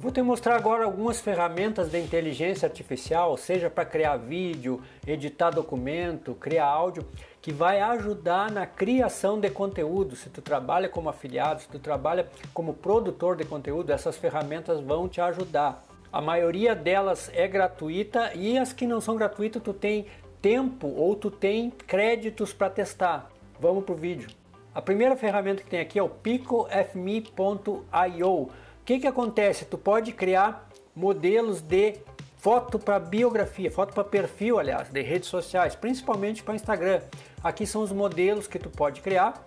Vou te mostrar agora algumas ferramentas de inteligência artificial, seja para criar vídeo, editar documento, criar áudio, que vai ajudar na criação de conteúdo. Se tu trabalha como afiliado, se tu trabalha como produtor de conteúdo, essas ferramentas vão te ajudar. A maioria delas é gratuita e as que não são gratuitas tu tem tempo ou tu tem créditos para testar. Vamos pro vídeo. A primeira ferramenta que tem aqui é o picofme.io que, que acontece? Tu pode criar modelos de foto para biografia, foto para perfil, aliás, de redes sociais, principalmente para Instagram. Aqui são os modelos que tu pode criar.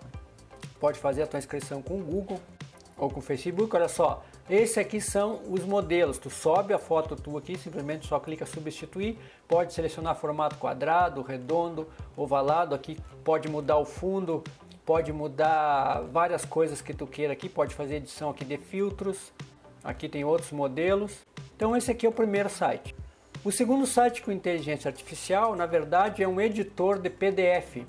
Pode fazer a tua inscrição com o Google ou com o Facebook. Olha só, esse aqui são os modelos. Tu sobe a foto tua aqui, simplesmente só clica substituir. Pode selecionar formato quadrado, redondo, ovalado. Aqui pode mudar o fundo, pode mudar várias coisas que tu queira aqui, pode fazer edição aqui de filtros, aqui tem outros modelos. Então esse aqui é o primeiro site. O segundo site com inteligência artificial, na verdade, é um editor de PDF.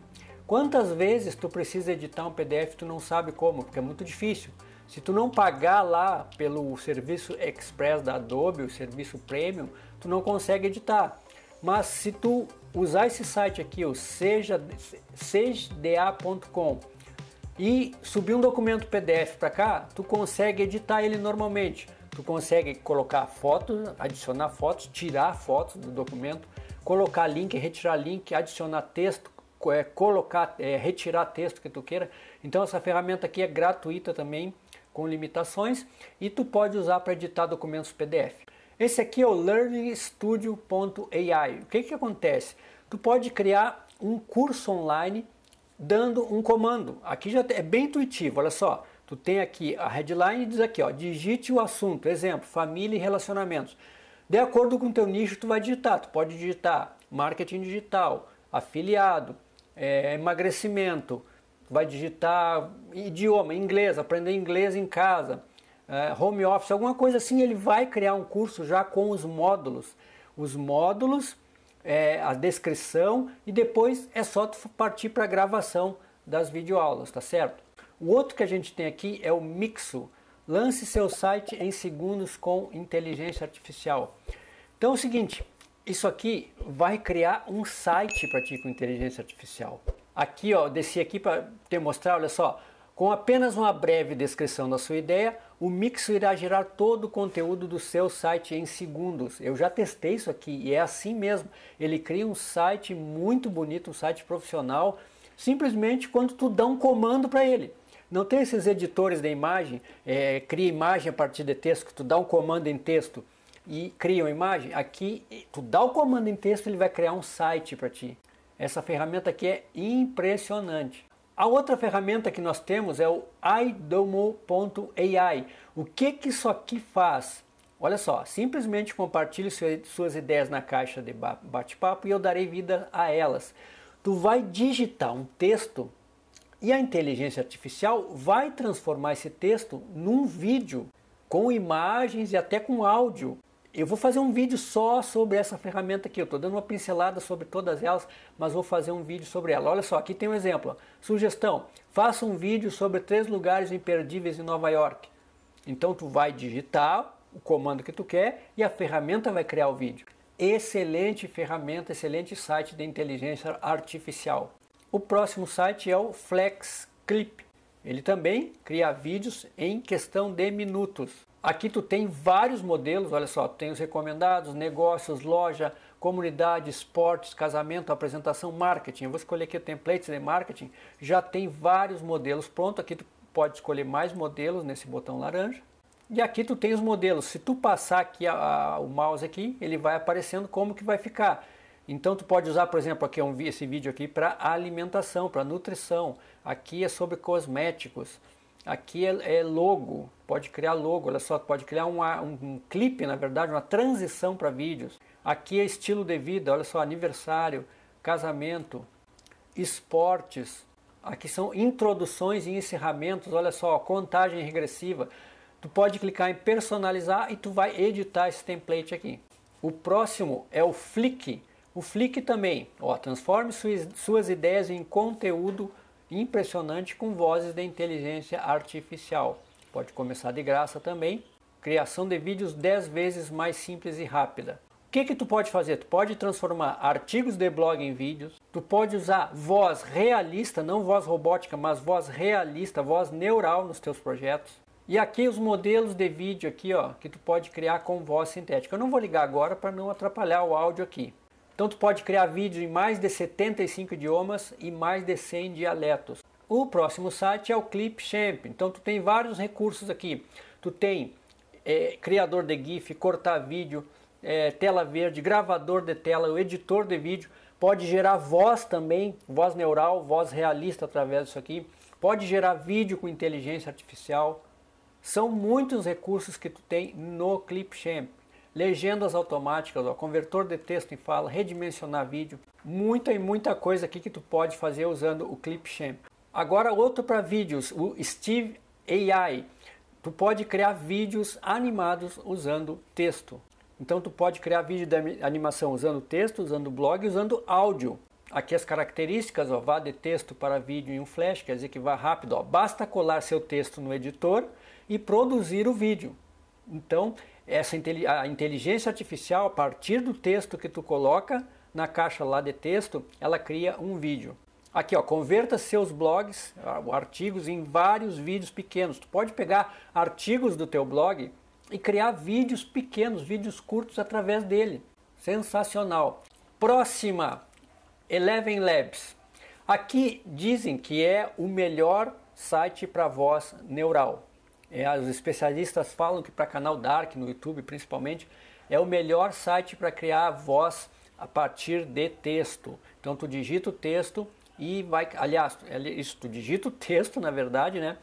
Quantas vezes tu precisa editar um PDF tu não sabe como, porque é muito difícil. Se tu não pagar lá pelo serviço Express da Adobe, o serviço Premium, tu não consegue editar. Mas se tu usar esse site aqui, o sejda.com e subir um documento PDF para cá, tu consegue editar ele normalmente. Tu consegue colocar fotos, adicionar fotos, tirar fotos do documento, colocar link, retirar link, adicionar texto, é, colocar, é, retirar texto que tu queira. Então essa ferramenta aqui é gratuita também, com limitações, e tu pode usar para editar documentos PDF. Esse aqui é o LearningStudio.ai. O que, que acontece? Tu pode criar um curso online dando um comando. Aqui já é bem intuitivo, olha só. Tu tem aqui a headline diz aqui, ó, digite o assunto, exemplo, família e relacionamentos. De acordo com o teu nicho, tu vai digitar. Tu pode digitar marketing digital, afiliado, é, emagrecimento, vai digitar idioma, inglês, aprender inglês em casa, é, home office, alguma coisa assim, ele vai criar um curso já com os módulos. Os módulos, é, a descrição e depois é só partir para a gravação das videoaulas, tá certo? O outro que a gente tem aqui é o Mixo. Lance seu site em segundos com inteligência artificial. Então é o seguinte, isso aqui vai criar um site para ti com inteligência artificial. Aqui, ó, desci aqui para te mostrar, olha só, com apenas uma breve descrição da sua ideia, o Mixo irá gerar todo o conteúdo do seu site em segundos. Eu já testei isso aqui e é assim mesmo. Ele cria um site muito bonito, um site profissional, simplesmente quando tu dá um comando para ele. Não tem esses editores da imagem, é, cria imagem a partir de texto, que tu dá um comando em texto e cria uma imagem. Aqui, tu dá o comando em texto, ele vai criar um site para ti. Essa ferramenta aqui é impressionante. A outra ferramenta que nós temos é o idomo.ai. O que, que isso aqui faz? Olha só, simplesmente compartilhe suas ideias na caixa de bate-papo e eu darei vida a elas. Tu vai digitar um texto e a inteligência artificial vai transformar esse texto num vídeo com imagens e até com áudio. Eu vou fazer um vídeo só sobre essa ferramenta aqui. Eu estou dando uma pincelada sobre todas elas, mas vou fazer um vídeo sobre ela. Olha só, aqui tem um exemplo. Sugestão: faça um vídeo sobre três lugares imperdíveis em Nova York. Então tu vai digitar o comando que tu quer e a ferramenta vai criar o vídeo. Excelente ferramenta, excelente site de inteligência artificial. O próximo site é o FlexClip. Ele também cria vídeos em questão de minutos. Aqui tu tem vários modelos, olha só, tem os recomendados, negócios, loja, comunidade, esportes, casamento, apresentação, marketing. Eu vou escolher aqui templates de marketing, já tem vários modelos pronto. Aqui tu pode escolher mais modelos nesse botão laranja. E aqui tu tem os modelos. Se tu passar aqui a, a, o mouse aqui, ele vai aparecendo como que vai ficar. Então tu pode usar, por exemplo, aqui é um, esse vídeo aqui para alimentação, para nutrição. Aqui é sobre cosméticos. Aqui é, é logo, pode criar logo, ela só pode criar uma, um, um clipe, na verdade, uma transição para vídeos. Aqui é estilo de vida, olha só, aniversário, casamento, esportes. Aqui são introduções e encerramentos, olha só, contagem regressiva. Tu pode clicar em personalizar e tu vai editar esse template aqui. O próximo é o Flick. O Flick também, ó, transforme suas, suas ideias em conteúdo impressionante com vozes da inteligência artificial. Pode começar de graça também. Criação de vídeos 10 vezes mais simples e rápida. O que, que tu pode fazer? Tu pode transformar artigos de blog em vídeos. Tu pode usar voz realista, não voz robótica, mas voz realista, voz neural nos teus projetos. E aqui os modelos de vídeo aqui, ó, que tu pode criar com voz sintética. Eu não vou ligar agora para não atrapalhar o áudio aqui. Então tu pode criar vídeos em mais de 75 idiomas e mais de 100 dialetos. O próximo site é o Clipchamp. Então tu tem vários recursos aqui. Tu tem é, criador de GIF, cortar vídeo, é, tela verde, gravador de tela, o editor de vídeo. Pode gerar voz também, voz neural, voz realista através disso aqui. Pode gerar vídeo com inteligência artificial. São muitos recursos que tu tem no Clipchamp legendas automáticas, ó, convertor de texto em fala, redimensionar vídeo, muita e muita coisa aqui que tu pode fazer usando o Clipchamp. Agora outro para vídeos, o Steve AI. Tu pode criar vídeos animados usando texto. Então tu pode criar vídeo de animação usando texto, usando blog, usando áudio. Aqui as características, ó, vá de texto para vídeo em um flash, quer dizer que vá rápido. Ó. Basta colar seu texto no editor e produzir o vídeo. Então essa a inteligência artificial, a partir do texto que tu coloca na caixa lá de texto, ela cria um vídeo. Aqui, ó, converta seus blogs, artigos em vários vídeos pequenos. Tu pode pegar artigos do teu blog e criar vídeos pequenos, vídeos curtos através dele. Sensacional. Próxima, Eleven Labs. Aqui dizem que é o melhor site para voz neural. É, os especialistas falam que para canal Dark, no YouTube principalmente, é o melhor site para criar voz a partir de texto. Então tu digita o texto e vai. Aliás, é isso, tu digita o texto, na verdade, né?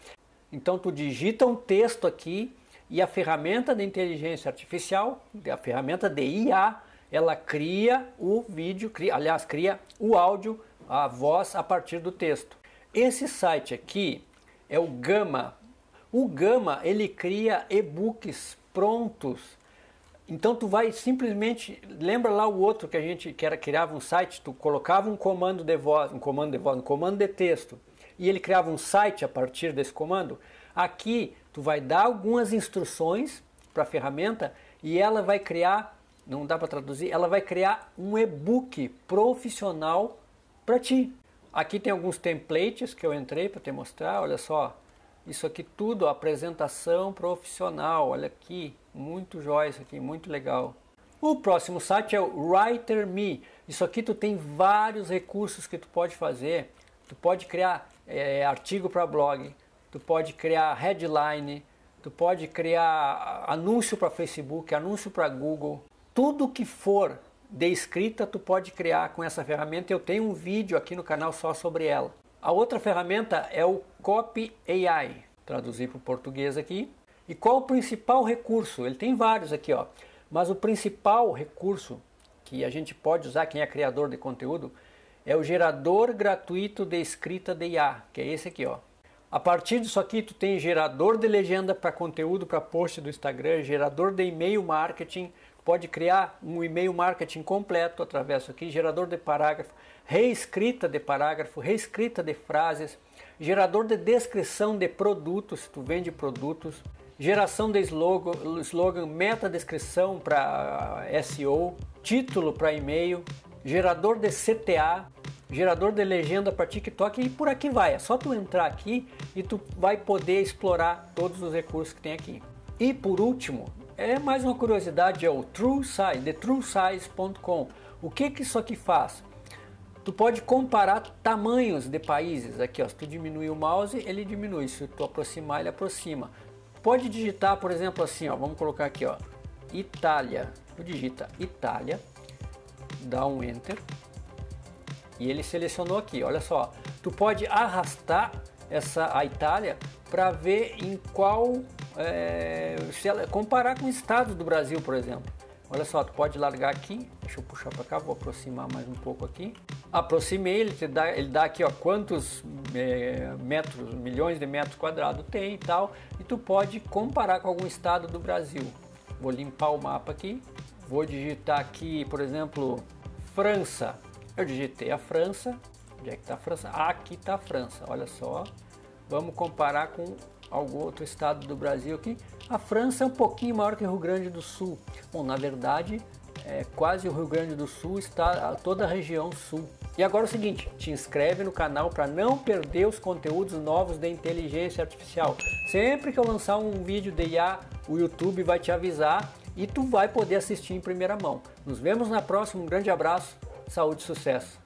Então tu digita um texto aqui e a ferramenta de inteligência artificial, a ferramenta de IA, ela cria o vídeo, cria, aliás, cria o áudio, a voz a partir do texto. Esse site aqui é o Gama o Gama, ele cria e-books prontos. Então tu vai simplesmente, lembra lá o outro que a gente que era, criava um site, tu colocava um comando de voz, um comando de voz, um comando de texto, e ele criava um site a partir desse comando. Aqui tu vai dar algumas instruções para a ferramenta e ela vai criar, não dá para traduzir, ela vai criar um e-book profissional para ti. Aqui tem alguns templates que eu entrei para te mostrar, olha só, isso aqui tudo, apresentação profissional. Olha aqui, muito jóia isso aqui, muito legal. O próximo site é o Writer Me. Isso aqui tu tem vários recursos que tu pode fazer. Tu pode criar é, artigo para blog, tu pode criar headline, tu pode criar anúncio para Facebook, anúncio para Google. Tudo que for de escrita tu pode criar com essa ferramenta. Eu tenho um vídeo aqui no canal só sobre ela. A outra ferramenta é o Copy AI, traduzir para o português aqui. E qual o principal recurso? Ele tem vários aqui, ó. Mas o principal recurso que a gente pode usar, quem é criador de conteúdo, é o gerador gratuito de escrita de IA, que é esse aqui, ó. A partir disso aqui, tu tem gerador de legenda para conteúdo para post do Instagram, gerador de e-mail marketing, pode criar um e-mail marketing completo, através aqui, gerador de parágrafo, reescrita de parágrafo, reescrita de frases, gerador de descrição de produtos, se tu vende produtos, geração de slogan, slogan meta descrição para SEO, título para e-mail, gerador de CTA, gerador de legenda para TikTok e por aqui vai. É só tu entrar aqui e tu vai poder explorar todos os recursos que tem aqui. E por último, é mais uma curiosidade, é o True Size, thetruesize.com. O que que isso aqui faz? Tu pode comparar tamanhos de países. Aqui, ó, se tu diminui o mouse, ele diminui. Se tu aproximar, ele aproxima. Pode digitar, por exemplo, assim, ó, vamos colocar aqui, ó, Itália. Tu digita Itália, dá um enter e ele selecionou aqui. Olha só, tu pode arrastar essa a Itália para ver em qual é, se ela, comparar com o estado do Brasil, por exemplo. Olha só, tu pode largar aqui, deixa eu puxar para cá, vou aproximar mais um pouco aqui. Aproximei, ele, te dá, ele dá aqui ó, quantos é, metros, milhões de metros quadrados tem e tal, e tu pode comparar com algum estado do Brasil. Vou limpar o mapa aqui, vou digitar aqui, por exemplo, França. Eu digitei a França, onde é que está a França? Ah, aqui está a França, olha só. Vamos comparar com Algo outro estado do Brasil aqui, a França é um pouquinho maior que o Rio Grande do Sul. Bom, na verdade, é, quase o Rio Grande do Sul está toda a região sul. E agora é o seguinte, te inscreve no canal para não perder os conteúdos novos da inteligência artificial. Sempre que eu lançar um vídeo de IA, o YouTube vai te avisar e tu vai poder assistir em primeira mão. Nos vemos na próxima, um grande abraço, saúde e sucesso.